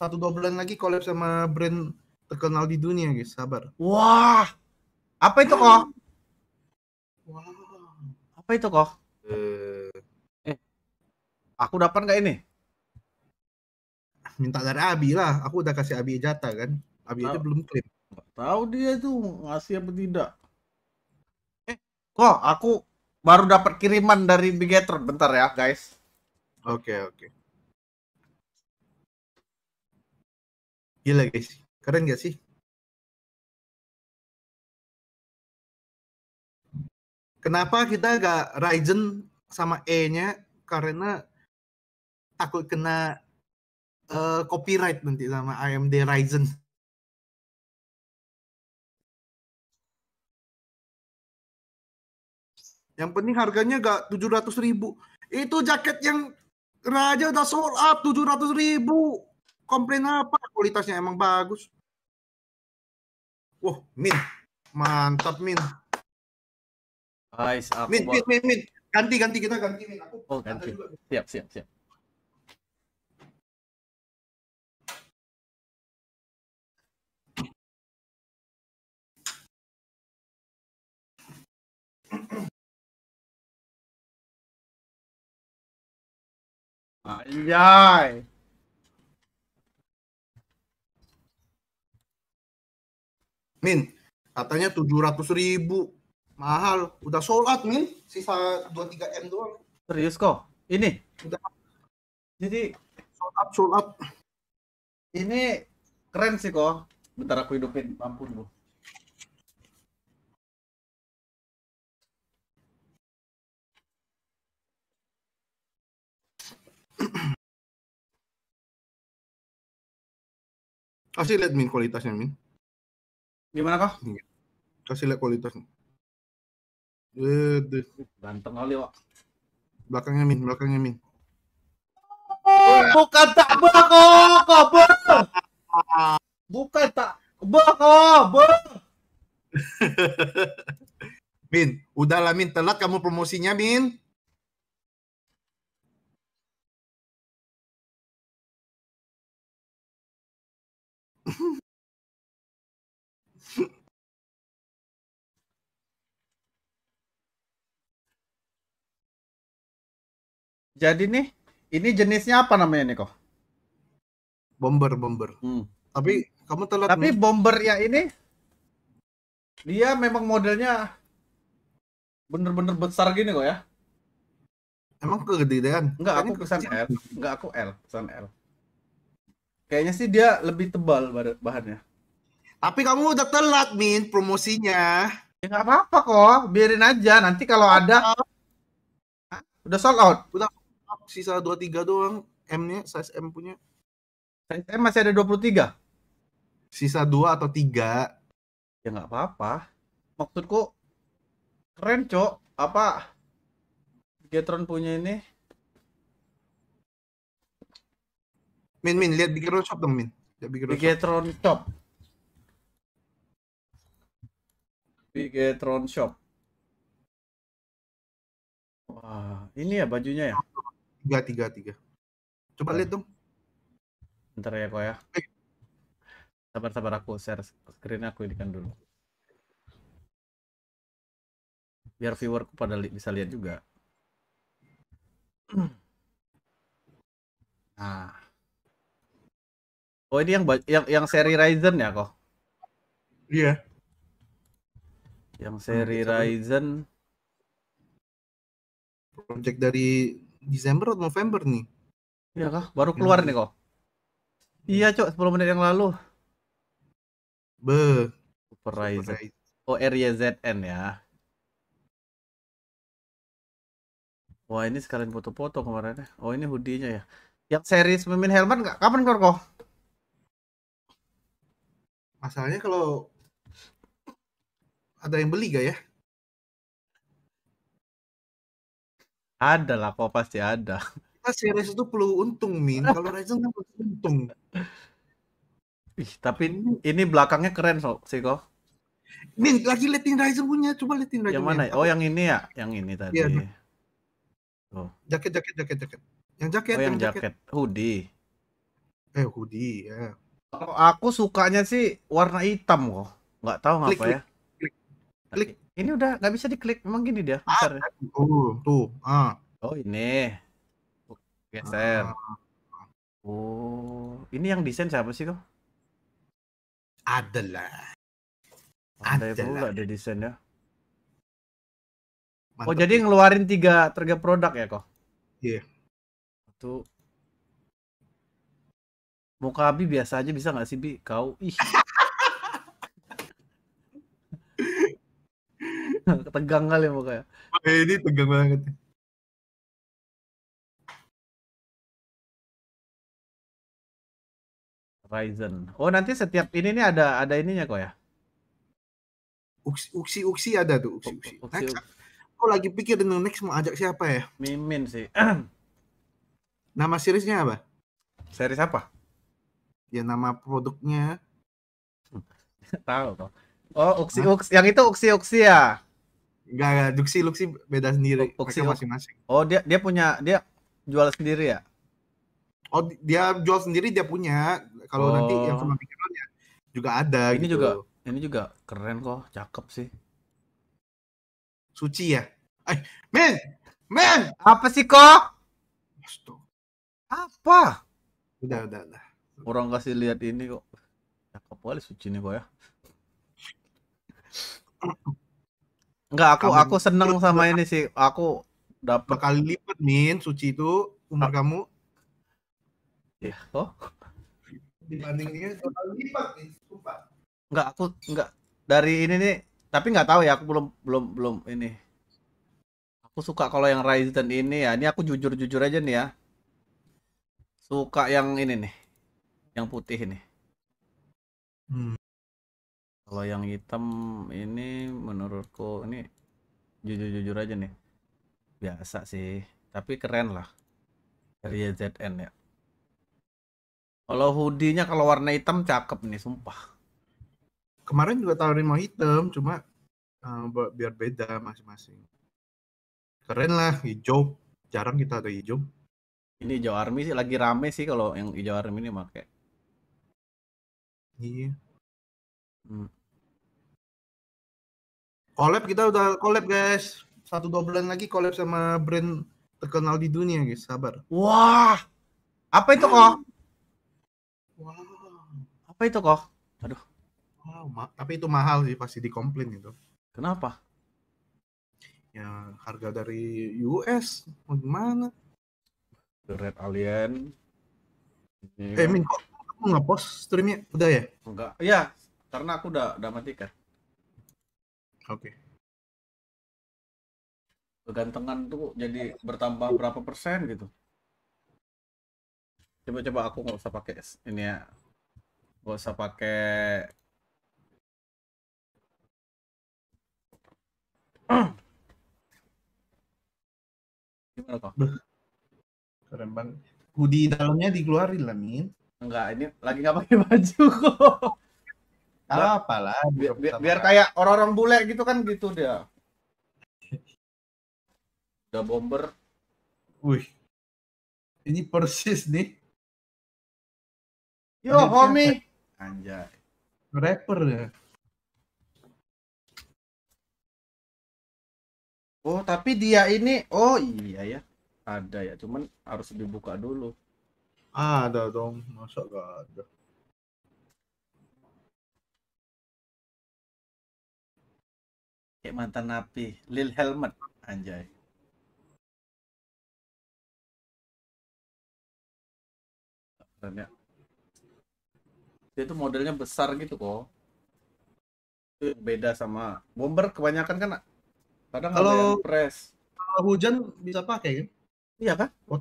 satu dua bulan lagi collab sama brand terkenal di dunia guys sabar wah apa itu kok Wah, apa itu kok eh. eh aku dapat nggak ini minta dari Abi lah aku udah kasih Abi jatah kan Abi itu belum klaim tahu dia tuh ngasih apa tidak eh kok aku baru dapat kiriman dari Bigetron bentar ya guys oke okay, oke okay. Gila guys, keren gak sih? Kenapa kita gak Ryzen sama E-nya? Karena takut kena uh, copyright nanti sama AMD Ryzen. Yang penting harganya gak 700 ribu. Itu jaket yang Raja udah sold out 700 ribu. Komplain apa? Kualitasnya emang bagus. Wah, Min. Mantap, Min. Guys, aku Min, Min, Min, Min. Ganti, ganti. Kita ganti, Min. Aku oh, ganti. Juga. Siap, siap, siap. Anjay. Min, katanya 700 ribu. Mahal. Udah sold out, Min. Sisa 23M doang. Serius kok? Ini? Udah. Jadi... Sold out, sold out. Ini keren sih kok. Bentar aku hidupin. Ampun, Bu. Kasih lihat min kualitasnya min. Gimana kah iya. Kasih lihat kualitas. Gede. Ganteng kali, Wak. Belakangnya Min, belakangnya Min. Oh, bukan tak bako kok Bukan tak beko, Min, udahlah Min, telat kamu promosinya Min. Jadi nih, ini jenisnya apa namanya nih kok? Bomber, bomber. Hmm. Tapi kamu telat. Tapi nih. bomber ya ini, dia memang modelnya bener-bener besar gini kok ya? Emang kegedean? Enggak, aku pesan L. Enggak, aku L, pesan L. Kayaknya sih dia lebih tebal bahannya. Tapi kamu udah telat, Min, promosinya. Ya nggak apa-apa kok, biarin aja. Nanti kalau ada, udah sold out. Udah sisa sisa 23 doang M-nya size M punya. Size M masih ada 23? Sisa 2 atau 3. Ya nggak apa-apa. Maksudku keren, Cok. Apa Getron punya ini? Min, Min, lihat di Shop dong, Min. Lihat Bigetron, Bigetron Shop. Bigetron Shop. Wah, ini ya bajunya ya? Tiga, tiga, tiga. Coba lihat dong. ntar ya kok ya. Sabar-sabar eh. aku share screen aku ini kan dulu. Biar viewerku pada li bisa lihat juga. Nah. Oh ini yang yang yang seri Ryzen ya kok? Iya. Yang seri Ryzen. Project dari Desember atau November nih. Iya kah? Baru keluar iya. nih kok. Iya, Cok, 10 menit yang lalu. Be. Super Rise. O R Y Z N ya. Wah, ini sekalian foto-foto kemarin. ya. Oh, ini hoodie-nya ya. Yang series Mimin Helmet nggak kapan keluar kok? Masalahnya kalau ada yang beli gak ya? Ada lah, kok pasti ada. Kita series itu perlu untung, Min. Kalau Ryzen kan perlu untung. Ih, tapi ini belakangnya keren so, sih kok. Min, lagi liatin Ryzen punya, coba liatin Ryzen. Yang mana? Ya. Oh, yang ini ya, yang ini tadi. Iya. Oh. Jaket, jaket, jaket, jaket. Yang jaket, oh, yang, jaket. Hoodie. Eh, hoodie, ya. Yeah. Kalau aku sukanya sih warna hitam kok. Nggak tahu ngapa ya klik ini udah nggak bisa diklik emang gini dia besar ah, tuh ya. oh, tuh ah oh ini oh, geser ah. oh ini yang desain siapa sih kok adalah ada pula ada desain ya oh, Mantap. oh jadi ngeluarin tiga tiga produk ya kok iya yeah. itu muka Abi biasa aja bisa nggak sih Bi kau ih tegang kali ya oh, iya, ini tegang banget Ryzen. Oh nanti setiap ini nih ada ada ininya kok ya? Uksi uksi uksi ada tuh uksi uksi. uksi, next, uksi. Aku lagi pikir dengan next mau ajak siapa ya? Mimin sih. nama seriesnya apa? Series apa? Ya nama produknya. Tahu kok. Oh uksi uksi yang itu uksi uksi ya? Enggak, enggak. Duxi, Luxi beda sendiri. Oh, Luxi masing-masing. Oh, dia dia punya dia jual sendiri ya? Oh, dia jual sendiri dia punya. Kalau oh. nanti yang sama oh. pikirannya juga ada Ini gitu. juga ini juga keren kok, cakep sih. Suci ya? Eh, men! Men! Apa sih kok? Astaga. Apa? Udah, udah, udah. Orang kasih lihat ini kok. Cakep kali suci nih kok ya. Enggak, aku aku seneng sama ini sih. Aku dapat kali lipat min suci itu umur ah. kamu. Ya, oh. dibanding Dibandingnya kali lipat nih, Enggak, aku enggak dari ini nih, tapi enggak tahu ya aku belum belum belum ini. Aku suka kalau yang Ryzen ini ya. Ini aku jujur-jujur aja nih ya. Suka yang ini nih. Yang putih ini. Hmm kalau yang hitam ini menurutku ini jujur-jujur aja nih biasa sih tapi keren lah dari iya. ZN ya kalau hoodie-nya kalau warna hitam cakep nih sumpah kemarin juga tawarin mau hitam cuma uh, biar beda masing-masing keren lah hijau jarang kita ada hijau ini hijau army sih lagi rame sih kalau yang hijau army ini pakai iya hmm collab kita udah collab guys satu dua bulan lagi collab sama brand terkenal di dunia guys sabar wah apa itu kok Wah apa itu kok aduh wow, ma- tapi itu mahal sih pasti dikomplain itu kenapa ya harga dari US mau gimana The Red Alien eh Min kok nggak post streamnya udah ya enggak ya karena aku udah udah matikan Oke. Okay. Kegantengan tuh jadi bertambah berapa persen gitu? Coba-coba aku nggak usah pakai ini ya, nggak usah pakai gimana kok? Keren banget. Hoodie dalamnya dikeluarin lah, Min. Enggak, ini lagi nggak pakai baju kok. Ah, apalah biar, biar, biar kayak orang-orang bule gitu kan gitu dia udah bomber wih ini persis nih yo homie anjay rapper ya Oh, tapi dia ini, oh iya ya, ada ya, cuman harus dibuka dulu. ah, Ada dong, masa gak ada. kayak mantan napi Lil Helmet anjay itu dia tuh modelnya besar gitu kok itu beda sama bomber kebanyakan kan kadang kalau press kalau hujan bisa pakai kan iya kan oh.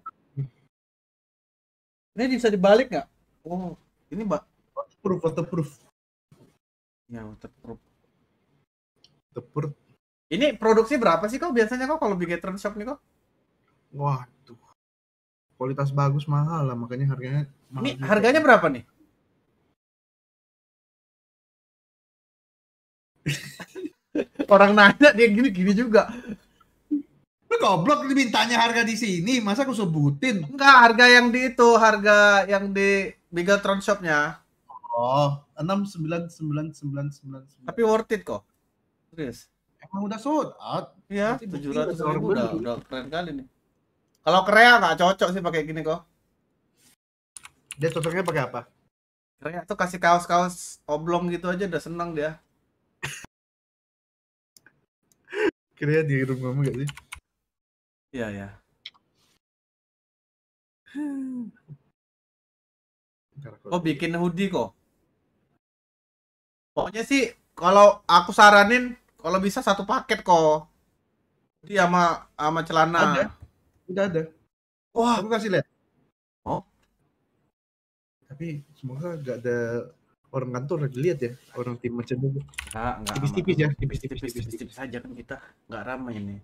ini bisa dibalik nggak oh ini mbak waterproof waterproof ya waterproof the Ini produksi berapa sih kok biasanya kok kalau bikin trend shop nih kok? Waduh. Kualitas bagus mahal lah makanya harganya mahal. Ini juga. harganya berapa nih? Orang nanya dia gini-gini juga. Lu goblok dimintanya harga di sini, masa aku sebutin? Enggak, harga yang di itu, harga yang di Bigatron Shopnya. Oh, enam sembilan sembilan sembilan sembilan. Tapi worth it kok. Serius? Emang udah sold out? Ah, iya, tujuh ratus ribu udah, udah keren kali nih. Kalau Korea nggak cocok sih pakai gini kok. Dia cocoknya pakai apa? Korea tuh kasih kaos-kaos oblong gitu aja udah seneng dia. Korea di rumah kamu gak sih? Iya iya. Oh bikin hoodie kok. Pokoknya sih kalau aku saranin kalau bisa satu paket kok. Dia sama sama celana. Ada. Udah ada. Wah, aku kasih lihat. Oh. Tapi semoga gak ada orang kantor lagi lihat ya, orang tim macam itu. Enggak, enggak. Tipis-tipis ya, tipis-tipis saja kan kita nggak ramai ini.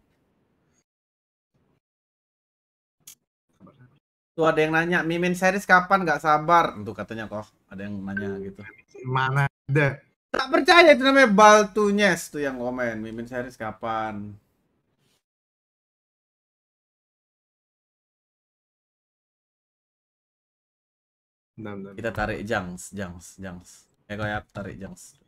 Tuh ada yang nanya, Mimin series kapan nggak sabar? Tuh katanya kok ada yang nanya gitu. Mana ada? Tak percaya itu namanya Baltunyes tuh yang komen mimin series kapan. Kita tarik Jangs, Jangs, Jangs. Eh kayak tarik Jangs.